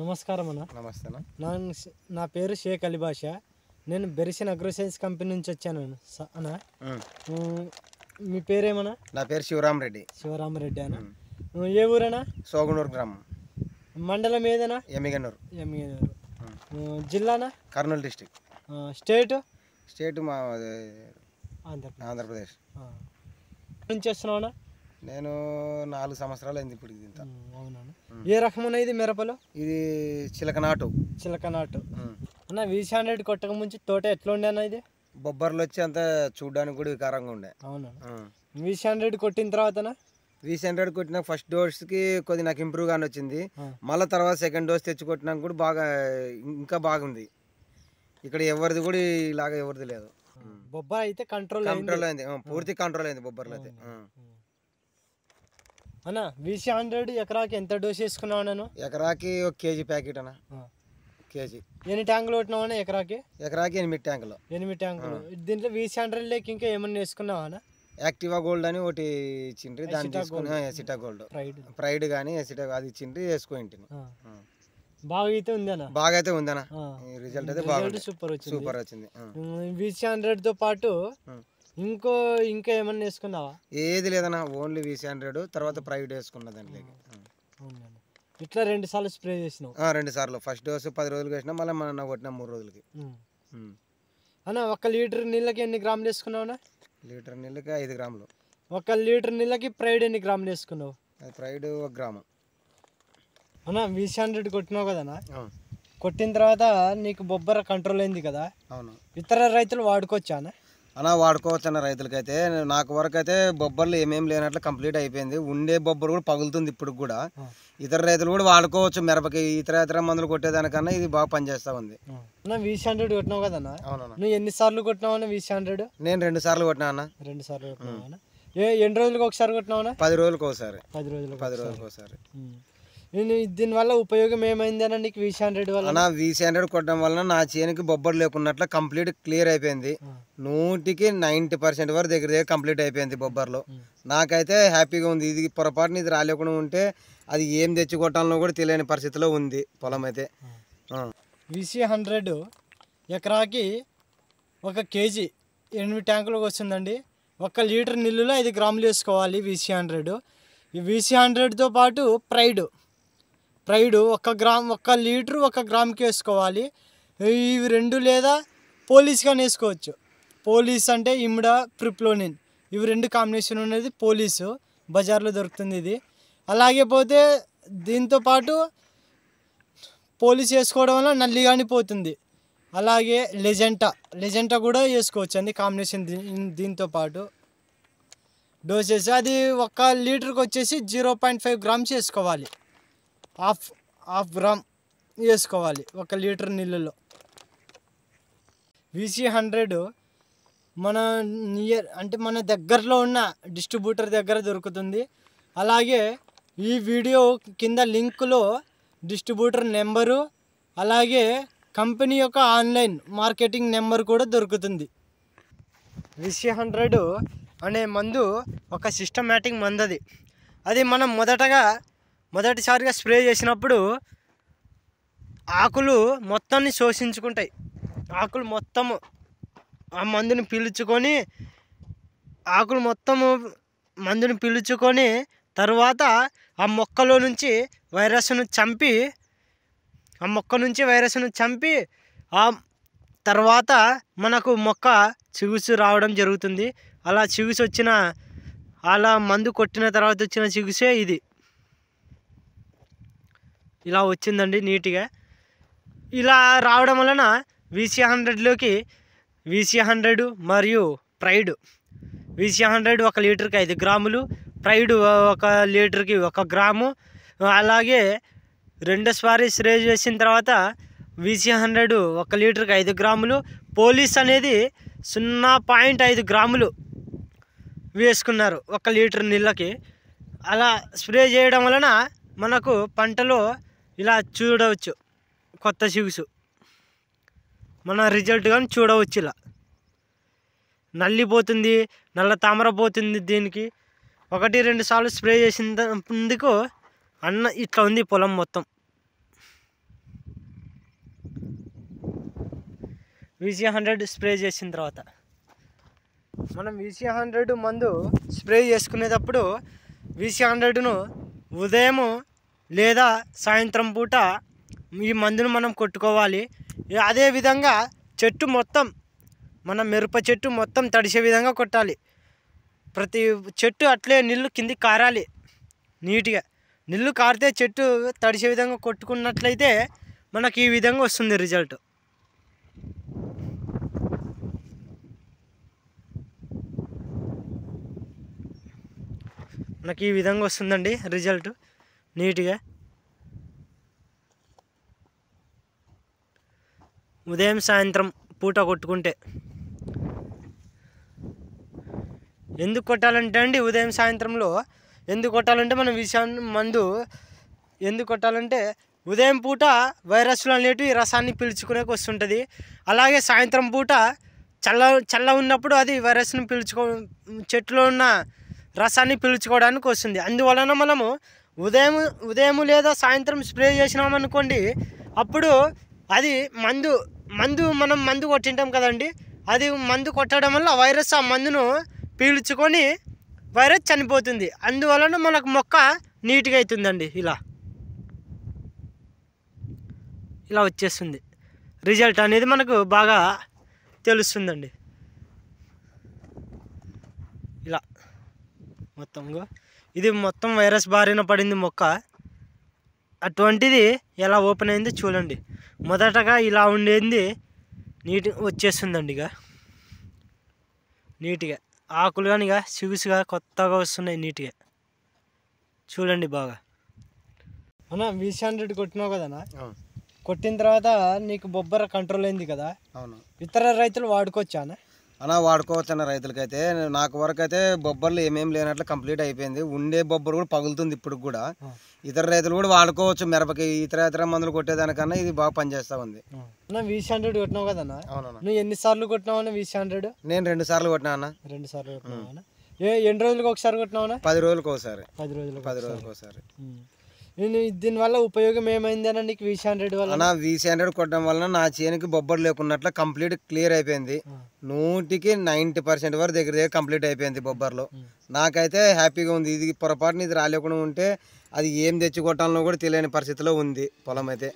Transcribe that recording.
నమస్కారం అన్న నమస్తే నా నా పేరు షేక్ బాషా నేను బెరిసిన్ అగ్రోసైన్స్ కంపెనీ నుంచి వచ్చాను అన్న మీ పేరేమన్నా నా పేరు శివరామ్ రెడ్డి శివరామ్ రెడ్డి అన్న ఏ ఊరేనా సోగనూరు గ్రామం మండలం ఏదైనా ఎమ్మిగనూరు ఎమ్మిగనూరు జిల్లానా కర్నూలు డిస్టిక్ స్టేట్ స్టేట్ మా ఆంధ్రప్రదేశ్ ఆంధ్రప్రదేశ్ నుంచి వస్తున్నావు నేను నాలుగు సంవత్సరాలు అయింది ఇప్పుడు ఇంత ఏ రకం ఇది మిరపలు ఇది చిలకనాటు చిలకనాటు అన్న వీస్ హండ్రెడ్ కొట్టక ముంచి తోట ఎట్లా ఉండే అన్న ఇది బొబ్బర్లు వచ్చి అంత చూడడానికి కూడా వికారంగా ఉండే అవునా వీస్ హండ్రెడ్ కొట్టిన తర్వాతనా వీస్ హండ్రెడ్ కొట్టిన ఫస్ట్ కి కొద్ది నాకు ఇంప్రూవ్ గానే వచ్చింది మళ్ళీ తర్వాత సెకండ్ డోస్ తెచ్చి కొట్టినాక కూడా బాగా ఇంకా బాగుంది ఇక్కడ ఎవరిది కూడా ఇలాగ ఎవరిది లేదు బొబ్బర్ అయితే కంట్రోల్ కంట్రోల్ అయింది పూర్తి కంట్రోల్ అయింది బొబ్బర్లు అయితే అన్న విసి హండ్రెడ్ ఎకరాకి ఎంత డోస్ వేసుకున్నావు నేను ఎకరాకి ఒక కేజీ ప్యాకెట్ అన్న కేజీ ఎన్ని ట్యాంకులు కొట్టినావు ఎకరాకి ఎకరాకి ఎనిమిది ట్యాంకులు ఎనిమిది ట్యాంకులు దీంట్లో విసి హండ్రెడ్ లేక ఇంకా ఏమన్నా వేసుకున్నావా అన్న యాక్టివా గోల్డ్ అని ఒకటి ఇచ్చిండ్రి దాన్ని తీసుకుని ఎసిటా గోల్డ్ ప్రైడ్ కానీ ఎసిటా అది ఇచ్చిండ్రి వేసుకోయింటిని బాగా అయితే ఉందనా బాగా అయితే ఉందనా రిజల్ట్ అయితే బాగా సూపర్ వచ్చింది సూపర్ వచ్చింది విసి హండ్రెడ్ తో పాటు ఇంకో ఇంకా ఏమన్నా వేసుకున్నావా ఏది లేదన్నా ఓన్లీ వీసీ హండ్రెడ్ తర్వాత ప్రైవేట్ వేసుకున్నా దాంట్లోకి ఇట్లా రెండు సార్లు స్ప్రే చేసినావు రెండు సార్లు ఫస్ట్ డోస్ పది రోజులు వేసినా మళ్ళీ మన కొట్టినా మూడు రోజులకి అన్న ఒక లీటర్ నీళ్ళకి ఎన్ని గ్రాములు వేసుకున్నావు లీటర్ నీళ్ళకి ఐదు గ్రాములు ఒక లీటర్ నీళ్ళకి ప్రైడ్ ఎన్ని గ్రాములు వేసుకున్నావు ప్రైడ్ ఒక గ్రాము అన్న వీసీ హండ్రెడ్ కొట్టినావు కదా కొట్టిన తర్వాత నీకు బొబ్బర కంట్రోల్ అయింది కదా అవును ఇతర రైతులు వాడుకోవచ్చా అన్న అలా వాడుకోవచ్చు రైతులకైతే నాకు వరకు అయితే బొబ్బర్లు ఏమేమి లేనట్లు కంప్లీట్ అయిపోయింది ఉండే బొబ్బరు కూడా పగులుతుంది ఇప్పుడు కూడా ఇతర రైతులు కూడా వాడుకోవచ్చు మిరపకి ఇతర ఇతర మందులు కొట్టేదానికన్నా ఇది బాగా పనిచేస్తా ఉంది వీస్ హండ్రెడ్ కొట్టినావు కదా నువ్వు ఎన్ని సార్లు కొట్టినావు అన్న హండ్రెడ్ నేను రెండు సార్లు కొట్టినా అన్న రెండు సార్లు కొట్టినా ఎన్ని రోజులకు ఒకసారి కొట్టినావు పది రోజులకు ఒకసారి పది రోజులు పది రోజులకు ఒకసారి నేను దీనివల్ల ఉపయోగం ఏమైంది అని నీకు వీసీ హండ్రెడ్ వల్ల వీసీ హండ్రెడ్ కొట్టడం వలన నా చేనికి బొబ్బర్ లేకున్నట్లు కంప్లీట్ క్లియర్ అయిపోయింది నూటికి నైంటీ పర్సెంట్ వరకు దగ్గర దగ్గర కంప్లీట్ అయిపోయింది బొబ్బర్లో నాకైతే హ్యాపీగా ఉంది ఇది పొరపాటున ఇది రాలేకుండా ఉంటే అది ఏం తెచ్చి కొట్టాలనో కూడా తెలియని పరిస్థితిలో ఉంది పొలం అయితే వీసీ హండ్రెడ్ ఎకరాకి ఒక కేజీ ఎనిమిది ట్యాంకులకు వస్తుందండి ఒక లీటర్ నీళ్ళులో ఐదు గ్రాములు వేసుకోవాలి వీసీ హండ్రెడ్ ఈ వీసీ హండ్రెడ్తో పాటు ప్రైడ్ ప్రైడ్ ఒక గ్రామ్ ఒక్క లీటర్ ఒక గ్రామ్కి వేసుకోవాలి ఇవి రెండు లేదా పోలీస్ కానీ వేసుకోవచ్చు పోలీస్ అంటే ఇమిడ ప్రిప్లోనిన్ ఇవి రెండు కాంబినేషన్ ఉన్నది పోలీసు బజార్లో దొరుకుతుంది ఇది అలాగే పోతే దీంతోపాటు పోలీస్ వేసుకోవడం వల్ల నల్లి కానీ పోతుంది అలాగే లెజెంటా లెజెంటా కూడా వేసుకోవచ్చు అండి కాంబినేషన్ దీంతో పాటు డోసెస్ అది ఒక లీటర్కి వచ్చేసి జీరో పాయింట్ ఫైవ్ గ్రామ్స్ వేసుకోవాలి హాఫ్ హాఫ్ గ్రామ్ వేసుకోవాలి ఒక లీటర్ నీళ్ళలో విసి హండ్రెడ్ మన నియర్ అంటే మన దగ్గరలో ఉన్న డిస్ట్రిబ్యూటర్ దగ్గర దొరుకుతుంది అలాగే ఈ వీడియో కింద లింకులో డిస్ట్రిబ్యూటర్ నెంబరు అలాగే కంపెనీ యొక్క ఆన్లైన్ మార్కెటింగ్ నెంబర్ కూడా దొరుకుతుంది విసి హండ్రెడ్ అనే మందు ఒక సిస్టమేటిక్ అది అది మనం మొదటగా మొదటిసారిగా స్ప్రే చేసినప్పుడు ఆకులు మొత్తాన్ని శోషించుకుంటాయి ఆకులు మొత్తము ఆ మందుని పీల్చుకొని ఆకులు మొత్తము మందుని పీల్చుకొని తర్వాత ఆ మొక్కలో నుంచి వైరస్ను చంపి ఆ మొక్క నుంచి వైరస్ను చంపి ఆ తర్వాత మనకు మొక్క చిగుసు రావడం జరుగుతుంది అలా చిగుసు వచ్చిన అలా మందు కొట్టిన తర్వాత వచ్చిన చిగుసే ఇది ఇలా వచ్చిందండి నీట్గా ఇలా రావడం వలన వీసీ హండ్రెడ్లోకి వీసీ హండ్రెడ్ మరియు ప్రైడ్ వీసీ హండ్రెడ్ ఒక లీటర్కి ఐదు గ్రాములు ప్రైడ్ ఒక లీటర్కి ఒక గ్రాము అలాగే రెండు స్వారీస్ రేజ్ వేసిన తర్వాత వీసీ హండ్రెడ్ ఒక లీటర్కి ఐదు గ్రాములు పోలీస్ అనేది సున్నా పాయింట్ ఐదు గ్రాములు వేసుకున్నారు ఒక లీటర్ నీళ్ళకి అలా స్ప్రే చేయడం వలన మనకు పంటలో ఇలా చూడవచ్చు కొత్త సిగ్స్ మన రిజల్ట్ కానీ చూడవచ్చు ఇలా నల్లిపోతుంది నల్ల తామర పోతుంది దీనికి ఒకటి రెండు సార్లు స్ప్రే చేసినందుకు అన్న ఇట్లా ఉంది పొలం మొత్తం విసి హండ్రెడ్ స్ప్రే చేసిన తర్వాత మనం విసి హండ్రెడ్ మందు స్ప్రే చేసుకునేటప్పుడు విసి హండ్రెడ్ను ఉదయము లేదా సాయంత్రం పూట ఈ మందును మనం కొట్టుకోవాలి అదేవిధంగా చెట్టు మొత్తం మన మిరప చెట్టు మొత్తం తడిసే విధంగా కొట్టాలి ప్రతి చెట్టు అట్లే నీళ్ళు కిందికి కారాలి నీట్గా నీళ్ళు కారితే చెట్టు తడిసే విధంగా కొట్టుకున్నట్లయితే మనకి ఈ విధంగా వస్తుంది రిజల్ట్ మనకి ఈ విధంగా వస్తుందండి రిజల్ట్ నీట్గా ఉదయం సాయంత్రం పూట కొట్టుకుంటే ఎందుకు కొట్టాలంటే అండి ఉదయం సాయంత్రంలో ఎందుకు కొట్టాలంటే మనం విషాన్ని మందు ఎందుకు కొట్టాలంటే ఉదయం పూట వైరస్లు అనేటివి రసాన్ని పిలుచుకునేకి వస్తుంటుంది అలాగే సాయంత్రం పూట చల్ల చల్ల ఉన్నప్పుడు అది వైరస్ని పీల్చుకో చెట్టులో ఉన్న రసాన్ని పీల్చుకోవడానికి వస్తుంది అందువలన మనము ఉదయం ఉదయం లేదా సాయంత్రం స్ప్రే చేసినామనుకోండి అప్పుడు అది మందు మందు మనం మందు కొట్టింటాం కదండి అది మందు కొట్టడం వల్ల వైరస్ ఆ మందును పీల్చుకొని వైరస్ చనిపోతుంది అందువలన మనకు మొక్క నీట్గా అవుతుందండి ఇలా ఇలా వచ్చేస్తుంది రిజల్ట్ అనేది మనకు బాగా తెలుస్తుందండి ఇలా మొత్తంగా ఇది మొత్తం వైరస్ బారిన పడింది మొక్క అటువంటిది ఎలా ఓపెన్ అయిందో చూడండి మొదటగా ఇలా ఉండేది నీట్ వచ్చేస్తుందండి ఇక నీట్గా ఆకులు కానీ ఇక సిగుసుగా కొత్తగా వస్తున్నాయి నీట్గా చూడండి బాగా అన్న వీసీ హండ్రెడ్ కొట్టినావు కదనా కొట్టిన తర్వాత నీకు బొబ్బర కంట్రోల్ అయింది కదా అవును ఇతర రైతులు వాడుకోవచ్చానా అలా వాడుకోవచ్చన్న రైతులకైతే నాకు వరకు అయితే బొబ్బర్లు ఏమేమి లేనట్లు కంప్లీట్ అయిపోయింది ఉండే బొబ్బరు కూడా పగులుతుంది ఇప్పుడు కూడా ఇతర రైతులు కూడా వాడుకోవచ్చు మిరపకి ఇతర ఇతర మందులు కొట్టేదానికన్నా ఇది బాగా పనిచేస్తా ఉంది వీస్ హండ్రెడ్ కొట్టినావు కదన్న నువ్వు ఎన్ని సార్లు కొట్టినావు వీస్ హండ్రెడ్ నేను రెండు సార్లు కొట్టినా అన్న రెండు సార్లు ఎన్ని రోజులకు ఒకసారి కొట్టినావు పది రోజులకు ఒకసారి పది రోజులకు పది రోజులకు ఒకసారి నేను దీనివల్ల ఉపయోగం ఏమైంది అని నీకు వీసీ హండ్రెడ్ వల్ల వీసీ హండ్రెడ్ కొట్టడం వల్ల నా చేనికి బొబ్బరు లేకున్నట్లు కంప్లీట్ క్లియర్ అయిపోయింది నూటికి నైంటీ పర్సెంట్ వరకు దగ్గర దగ్గర కంప్లీట్ అయిపోయింది బొబ్బర్లు నాకైతే హ్యాపీగా ఉంది ఇది పొరపాటున ఇది రాలేకుండా ఉంటే అది ఏం తెచ్చి కొట్టాలనో కూడా తెలియని పరిస్థితిలో ఉంది పొలం అయితే